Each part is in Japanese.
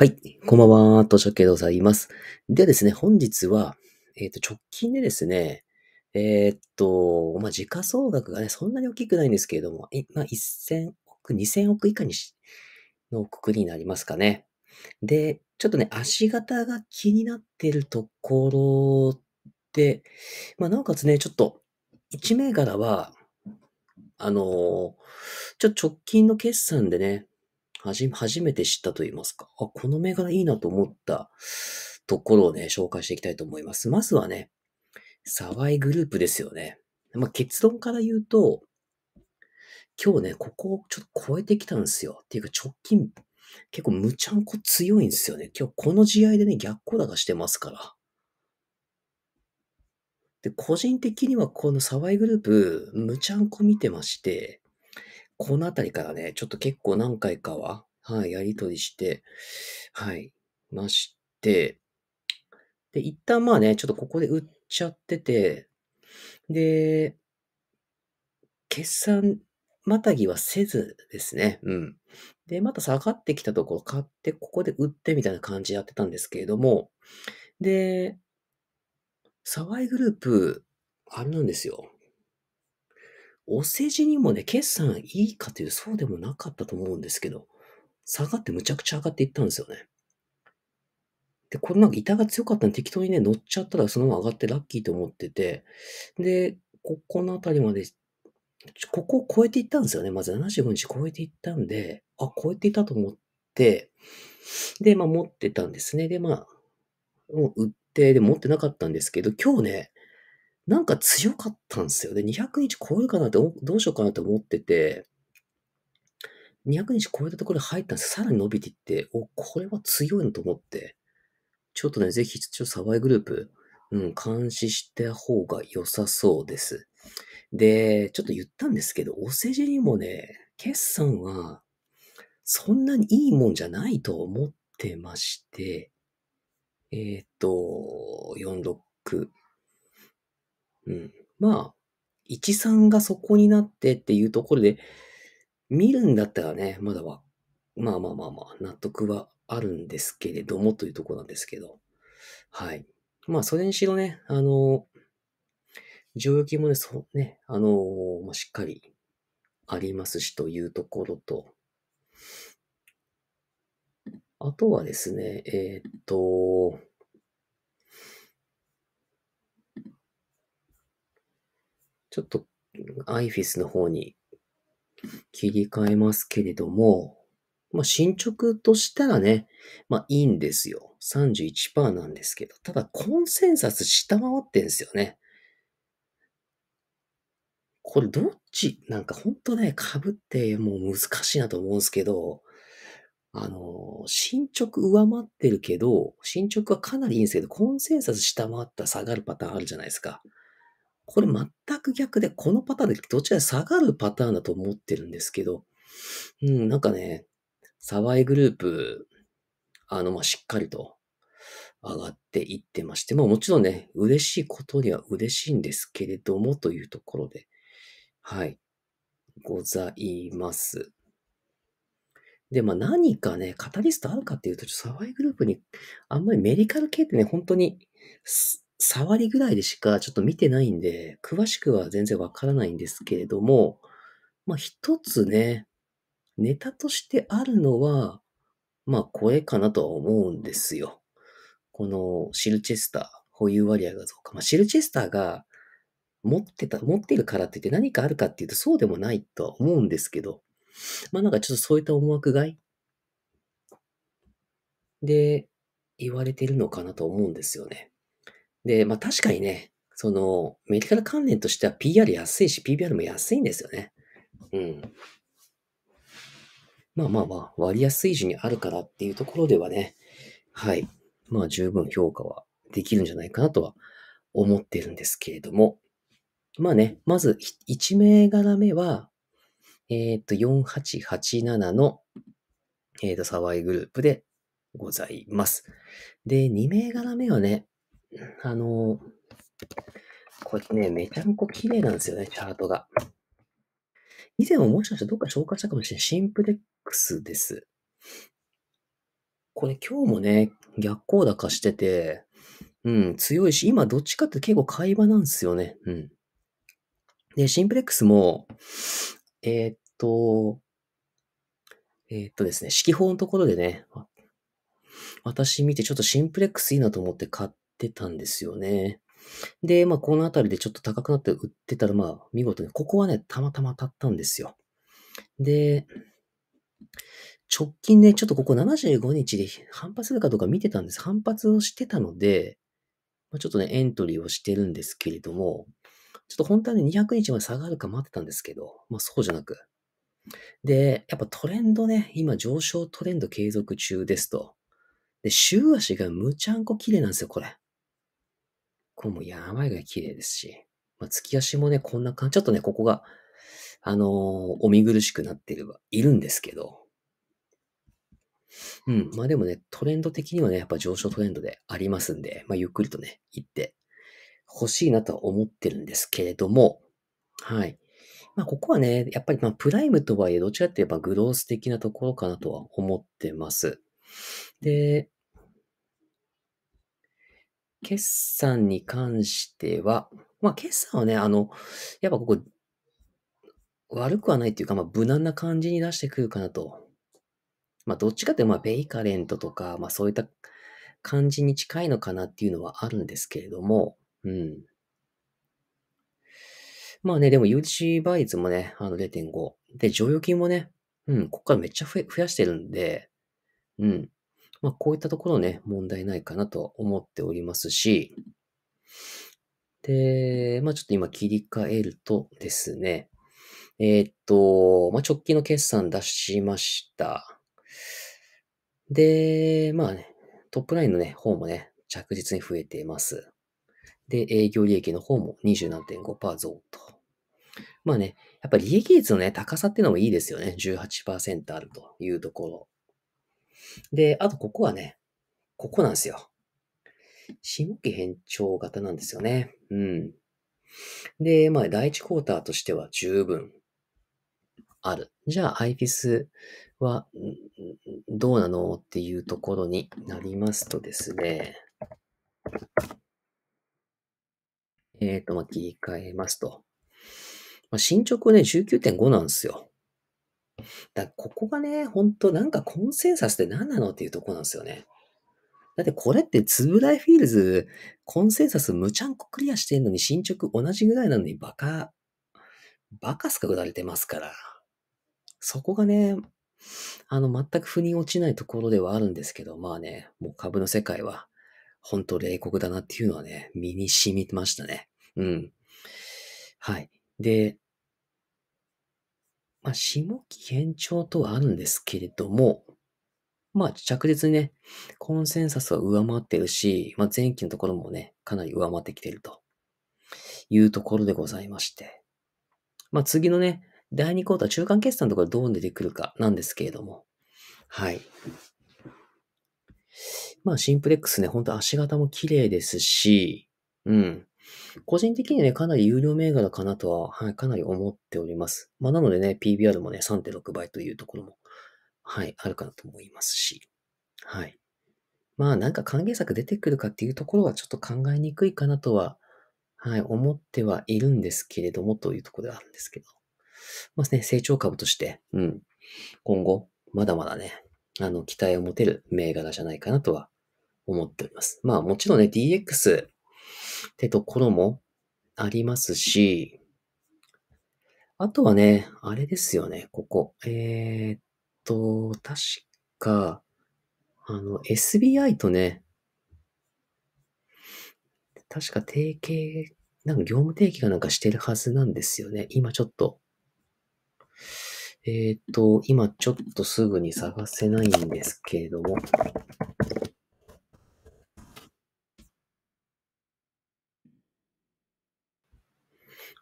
はい、こんばんは、としょけでございます。ではですね、本日は、えっ、ー、と、直近でですね、えー、っと、まあ、時価総額がね、そんなに大きくないんですけれども、えまあ、1000億、2000億以下にし、の国になりますかね。で、ちょっとね、足型が気になってるところで、まあ、なおかつね、ちょっと、1銘柄は、あのー、ちょっと直近の決算でね、はじ、初めて知ったと言いますか。あ、この銘柄いいなと思ったところをね、紹介していきたいと思います。まずはね、サワイグループですよね。まあ、結論から言うと、今日ね、ここをちょっと超えてきたんですよ。っていうか直近、結構むちゃんこ強いんですよね。今日この試合でね、逆光がしてますから。で、個人的にはこのサワイグループ、むちゃんこ見てまして、このあたりからね、ちょっと結構何回かは、はい、やりとりして、はい、まして、で、一旦まあね、ちょっとここで売っちゃってて、で、決算またぎはせずですね、うん。で、また下がってきたところ買って、ここで売ってみたいな感じやってたんですけれども、で、サワイグループ、あれなんですよ。お世辞にもね、決算いいかというそうでもなかったと思うんですけど、下がってむちゃくちゃ上がっていったんですよね。で、これなんか板が強かったんで適当にね、乗っちゃったらそのまま上がってラッキーと思ってて、で、ここのあたりまで、ここを超えていったんですよね。まず75日超えていったんで、あ、超えていたと思って、で、まあ持ってたんですね。で、まあ、もう売って、で持ってなかったんですけど、今日ね、なんか強かったんですよ。で、200日超えるかなって、どうしようかなって思ってて、200日超えたところに入ったんですさらに伸びていって、お、これは強いのと思って、ちょっとね、ぜひ、ちょっとサバイグループ、うん、監視した方が良さそうです。で、ちょっと言ったんですけど、お世辞にもね、決算は、そんなにいいもんじゃないと思ってまして、えっ、ー、と、46、うん。まあ、13がそこになってっていうところで、見るんだったらね、まだは、まあまあまあまあ、納得はあるんですけれどもというところなんですけど。はい。まあ、それにしろね、あの、上気もね、そうね、あのまあ、しっかりありますしというところと、あとはですね、えー、っと、ちょっと iFIS の方に切り替えますけれども、まあ、進捗としたらね、まあ、いいんですよ。31%なんですけど、ただコンセンサス下回ってんすよね。これどっち、なんかほんとね、被ってもう難しいなと思うんですけど、あの、進捗上回ってるけど、進捗はかなりいいんですけど、コンセンサス下回った下がるパターンあるじゃないですか。これ全く逆で、このパターンでどちら下がるパターンだと思ってるんですけど、うん、なんかね、サワイグループ、あの、まあ、しっかりと上がっていってまして、まあ、もちろんね、嬉しいことには嬉しいんですけれども、というところで、はい、ございます。で、まあ、何かね、カタリストあるかっていうと、とサワイグループに、あんまりメディカル系ってね、本当に、触りぐらいでしかちょっと見てないんで、詳しくは全然わからないんですけれども、まあ一つね、ネタとしてあるのは、まあ声かなとは思うんですよ。このシルチェスター、保有割合が増加。まあシルチェスターが持ってた、持ってるからって言って何かあるかっていうとそうでもないとは思うんですけど、まあなんかちょっとそういった思惑外で言われてるのかなと思うんですよね。で、まあ確かにね、その、メディカル関連としては PR 安いし、PBR も安いんですよね。うん。まあまあまあ、割安水準にあるからっていうところではね、はい。まあ十分評価はできるんじゃないかなとは思ってるんですけれども。まあね、まず1銘柄目は、えっ、ー、と、4887の、えっ、ー、と、サワイグループでございます。で、2銘柄目はね、あの、これね、めちゃんこ綺麗なんですよね、チャートが。以前ももしかしてどっか紹介したかもしれない。シンプレックスです。これ今日もね、逆光高してて、うん、強いし、今どっちかって結構会話なんですよね。うん。で、シンプレックスも、えー、っと、えー、っとですね、四季法のところでね、私見てちょっとシンプレックスいいなと思って買っってたんですよね。で、まあ、このあたりでちょっと高くなって売ってたら、まあ、見事に、ここはね、たまたま当たったんですよ。で、直近ね、ちょっとここ75日で反発するかどうか見てたんです。反発をしてたので、まあ、ちょっとね、エントリーをしてるんですけれども、ちょっと本当はね、200日まで下がるか待ってたんですけど、まあそうじゃなく。で、やっぱトレンドね、今上昇トレンド継続中ですと。で、週足がむちゃんこ綺麗なんですよ、これ。これも山らい綺麗ですし、まあ、月足もね、こんな感じ。ちょっとね、ここが、あのー、お見苦しくなってればいるんですけど、うん。まあでもね、トレンド的にはね、やっぱ上昇トレンドでありますんで、まあゆっくりとね、行って欲しいなとは思ってるんですけれども、はい。まあここはね、やっぱりまあプライムとはいえ、どちらって言えばグロース的なところかなとは思ってます。で、決算に関しては、まあ、決算はね、あの、やっぱここ、悪くはないっていうか、まあ、無難な感じに出してくるかなと。まあ、どっちかっていうと、まあ、ベイカレントとか、まあ、そういった感じに近いのかなっていうのはあるんですけれども、うん。まあね、でも UG 倍率もね、あの0.5。で、剰余金もね、うん、ここからめっちゃ増やしてるんで、うん。まあ、こういったところね、問題ないかなと思っておりますし、で、まあ、ちょっと今切り替えるとですね、えー、っと、まあ、直近の決算出しました。で、まあね、トップラインのね、方もね、着実に増えています。で、営業利益の方も27.5%増と。まあね、やっぱり利益率のね、高さっていうのもいいですよね。18%あるというところ。で、あとここはね、ここなんですよ。新規変調型なんですよね。うん。で、まあ、第一クォーターとしては十分ある。じゃあ、アイピスはどうなのっていうところになりますとですね。えっ、ー、と、まあ、切り替えますと。まあ、進捗ね、19.5なんですよ。だここがね、ほんとなんかコンセンサスって何なのっていうとこなんですよね。だってこれってつぶらいフィールズ、コンセンサスむちゃんこクリアしてんのに進捗同じぐらいなのにバカ、バカすか売られてますから。そこがね、あの、全く腑に落ちないところではあるんですけど、まあね、もう株の世界は、本当冷酷だなっていうのはね、身に染みてましたね。うん。はい。で、まあ、下期延長とはあるんですけれども、まあ、着実にね、コンセンサスは上回ってるし、まあ、前期のところもね、かなり上回ってきてるというところでございまして。まあ、次のね、第2クォーター中間決算のところどう出てくるかなんですけれども。はい。まあ、シンプレックスね、ほんと足型も綺麗ですし、うん。個人的にね、かなり有料銘柄かなとは、はい、かなり思っております。まあ、なのでね、PBR もね、3.6倍というところも、はい、あるかなと思いますし、はい。まあ、なんか歓迎策出てくるかっていうところはちょっと考えにくいかなとは、はい、思ってはいるんですけれども、というところではあるんですけど。まあね、成長株として、うん、今後、まだまだね、あの、期待を持てる銘柄じゃないかなとは思っております。まあ、もちろんね、DX、ってところもありますし、あとはね、あれですよね、ここ。えー、っと、確か、あの、SBI とね、確か提携、なんか業務提携がなんかしてるはずなんですよね。今ちょっと。えー、っと、今ちょっとすぐに探せないんですけれども。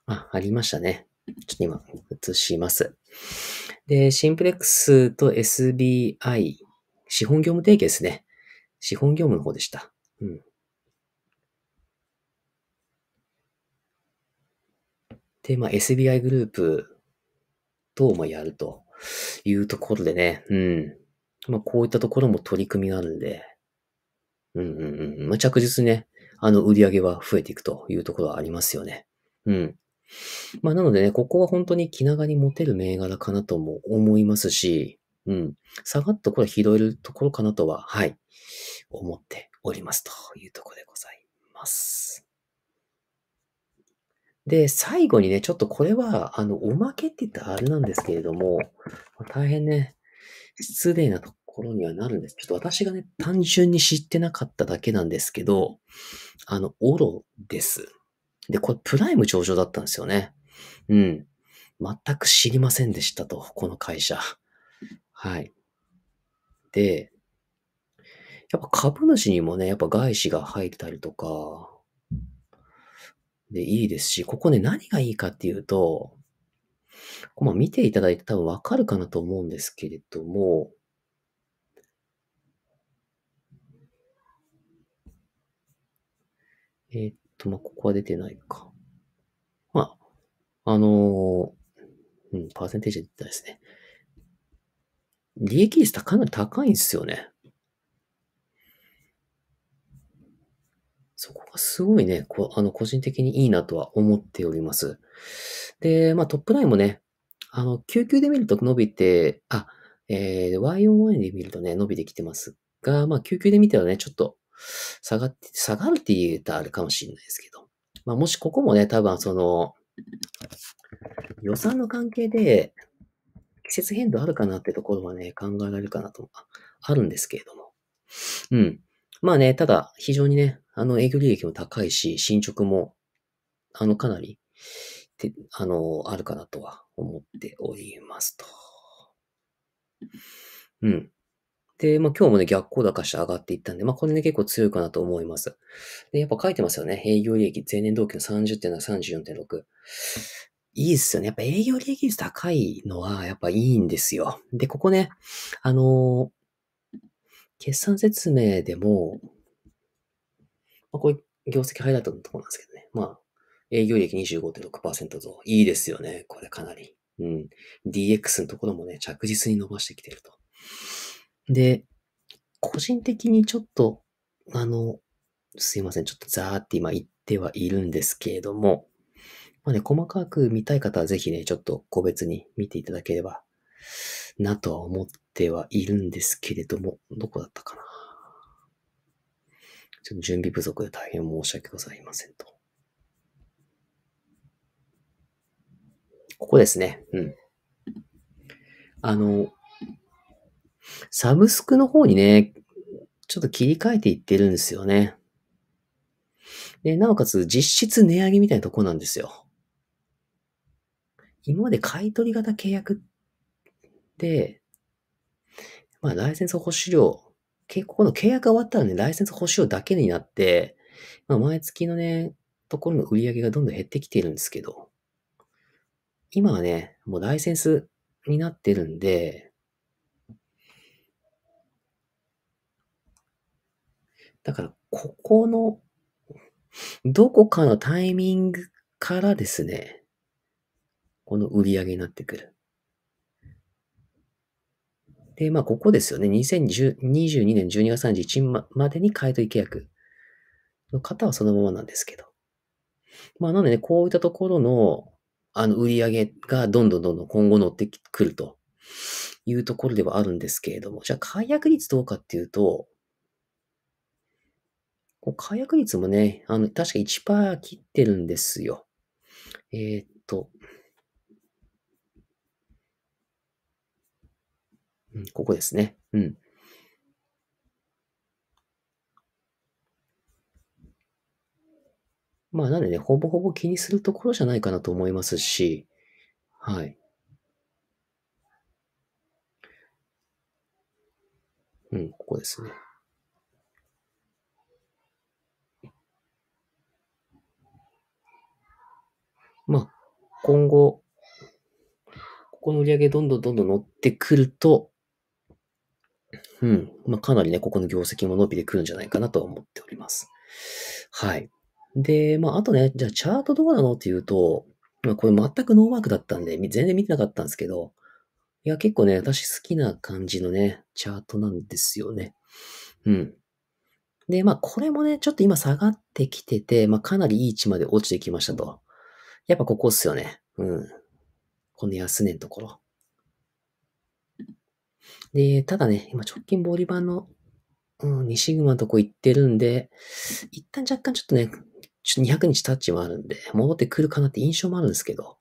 あ、ありましたね。ちょっと今、映します。で、シンプレックスと SBI、資本業務提携ですね。資本業務の方でした。うん。で、まあ、SBI グループと、まやるというところでね、うん。まあ、こういったところも取り組みがあるんで、うんうんうん。まあ、着実にね、あの、売り上げは増えていくというところはありますよね。うん。まあ、なのでね、ここは本当に気長に持てる銘柄かなとも思いますし、うん。下がっとこれ拾えるところかなとは、はい、思っておりますというところでございます。で、最後にね、ちょっとこれは、あの、おまけって言ったらあれなんですけれども、大変ね、失礼なところにはなるんです。ちょっと私がね、単純に知ってなかっただけなんですけど、あの、オロです。で、これプライム上場だったんですよね。うん。全く知りませんでしたと、この会社。はい。で、やっぱ株主にもね、やっぱ外資が入ったりとか、で、いいですし、ここね、何がいいかっていうと、まあ、見ていただいて多分わかるかなと思うんですけれども、えっと、まあ、ここは出てないか。まあ、あのー、うん、パーセンテージで出たですね。利益率かなり高いんですよね。そこがすごいね、こあの、個人的にいいなとは思っております。で、まあ、トップラインもね、あの、99で見ると伸びて、あ、えー、y 4 Y で見るとね、伸びてきてますが、まあ、99で見てはね、ちょっと下がって、下がるって言うとあるかもしれないですけど。まあ、もしここもね、多分その、予算の関係で、季節変動あるかなってところはね、考えられるかなと、あるんですけれども。うん。まあね、ただ、非常にね、あの、営業利益も高いし、進捗も、あの、かなり、て、あの、あるかなとは思っておりますと。うん。で、まあ今日もね、逆光高して上がっていったんで、まあこれね、結構強いかなと思います。で、やっぱ書いてますよね。営業利益、前年同期の30.7、34.6。いいっすよね。やっぱ営業利益率高いのは、やっぱいいんですよ。で、ここね、あのー、決算説明でも、まあ、こう業績ハイライトのところなんですけどね。まあ、営業利益25.6%増。いいですよね。これかなり。うん。DX のところもね、着実に伸ばしてきてると。で、個人的にちょっと、あの、すいません、ちょっとザーって今言ってはいるんですけれども、まあね、細かく見たい方はぜひね、ちょっと個別に見ていただければなとは思ってはいるんですけれども、どこだったかな。ちょっと準備不足で大変申し訳ございませんと。ここですね。うん。あの、サブスクの方にね、ちょっと切り替えていってるんですよね。で、なおかつ実質値上げみたいなとこなんですよ。今まで買取型契約で、まあ、ライセンス保守料、結構この契約が終わったらね、ライセンス保守料だけになって、まあ、毎月のね、ところの売り上げがどんどん減ってきてるんですけど、今はね、もうライセンスになってるんで、だから、ここの、どこかのタイミングからですね、この売り上げになってくる。で、まあ、ここですよね。2022年12月31日ままでに買い取り契約の方はそのままなんですけど。まあ、なのでね、こういったところの、あの、売り上げがどんどんどんどん今後乗ってくるというところではあるんですけれども、じゃあ解約率どうかっていうと、解約率もね、あの、確か1%切ってるんですよ。えー、っと、うん、ここですね。うん。まあ、なんでね、ほぼほぼ気にするところじゃないかなと思いますし、はい。うん、ここですね。まあ、今後、ここの売り上げどんどんどんどん乗ってくると、うん。まあ、かなりね、ここの業績も伸びてくるんじゃないかなと思っております。はい。で、まあ、あとね、じゃあチャートどうなのっていうと、まあ、これ全くノーマークだったんで、全然見てなかったんですけど、いや、結構ね、私好きな感じのね、チャートなんですよね。うん。で、まあ、これもね、ちょっと今下がってきてて、まあ、かなりいい位置まで落ちてきましたと。やっぱここっすよね。うん。この安値のところ。で、ただね、今直近ボリバンの、うん、西グマのとこ行ってるんで、一旦若干ちょっとね、ちょっと200日タッチもあるんで、戻ってくるかなって印象もあるんですけど、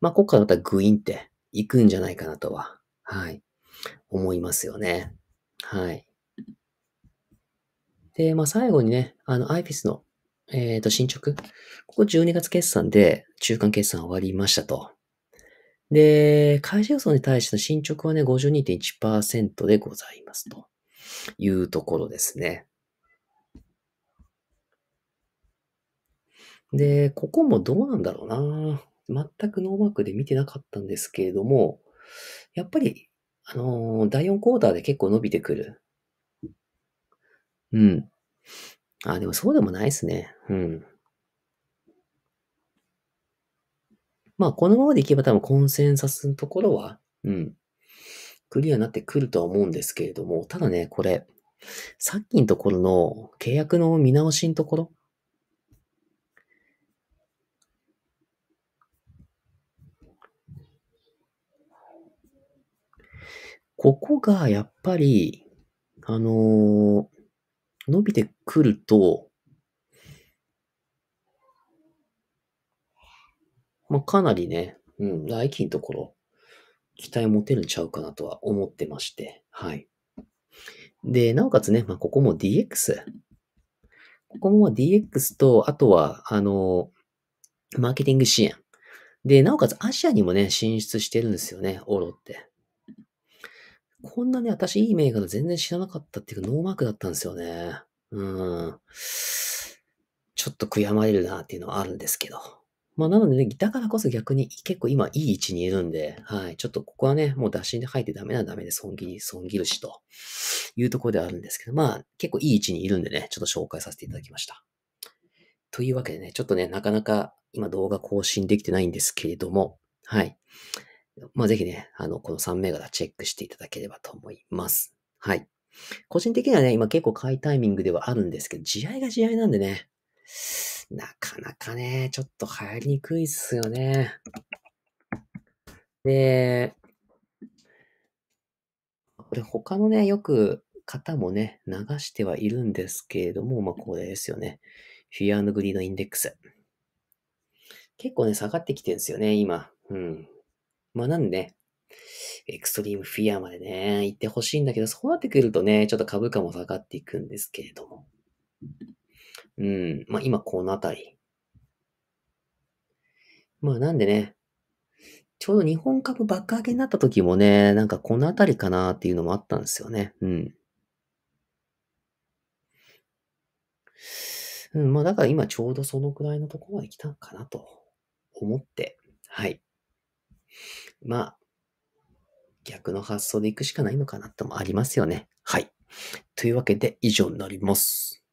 まあ、ここからまたグインって行くんじゃないかなとは、はい、思いますよね。はい。で、まあ、最後にね、あの、アイフィスのえっ、ー、と、進捗ここ12月決算で中間決算終わりましたと。で、会社予想に対しての進捗はね、52.1%でございますというところですね。で、ここもどうなんだろうな全くノーマークで見てなかったんですけれども、やっぱり、あのー、第4クォーターで結構伸びてくる。うん。あ、でもそうでもないですね。うん。まあ、このままでいけば多分コンセンサスのところは、うん、クリアになってくるとは思うんですけれども、ただね、これ、さっきのところの契約の見直しのところ、ここがやっぱり、あのー、伸びてくると、まあ、かなりね、うん、来期のところ、期待持てるんちゃうかなとは思ってまして、はい。で、なおかつね、まあ、ここも DX。ここも DX と、あとは、あの、マーケティング支援。で、なおかつアジアにもね、進出してるんですよね、オロって。こんなね、私いい銘柄全然知らなかったっていうか、ノーマークだったんですよね。うん。ちょっと悔やまれるなっていうのはあるんですけど。まあなのでね、だからこそ逆に結構今いい位置にいるんで、はい。ちょっとここはね、もう打診で入ってダメならダメで損切り、損切るしというところではあるんですけど、まあ結構いい位置にいるんでね、ちょっと紹介させていただきました。というわけでね、ちょっとね、なかなか今動画更新できてないんですけれども、はい。まあ、ぜひね、あの、この3銘柄チェックしていただければと思います。はい。個人的にはね、今結構買いタイミングではあるんですけど、試合が試合なんでね、なかなかね、ちょっと入りにくいっすよね。で、これ他のね、よく方もね、流してはいるんですけれども、まあ、これですよね。フィアグリードインデックス。結構ね、下がってきてるんですよね、今。うん。まあなんでね、エクストリームフィアまでね、行ってほしいんだけど、そうなってくるとね、ちょっと株価も下がっていくんですけれども。うん、まあ今このあたり。まあなんでね、ちょうど日本株爆上げになった時もね、なんかこのあたりかなっていうのもあったんですよね。うん。うん、まあだから今ちょうどそのくらいのところまで来たのかなと思って、はい。まあ、逆の発想でいくしかないのかなともありますよね。はい。というわけで以上になります。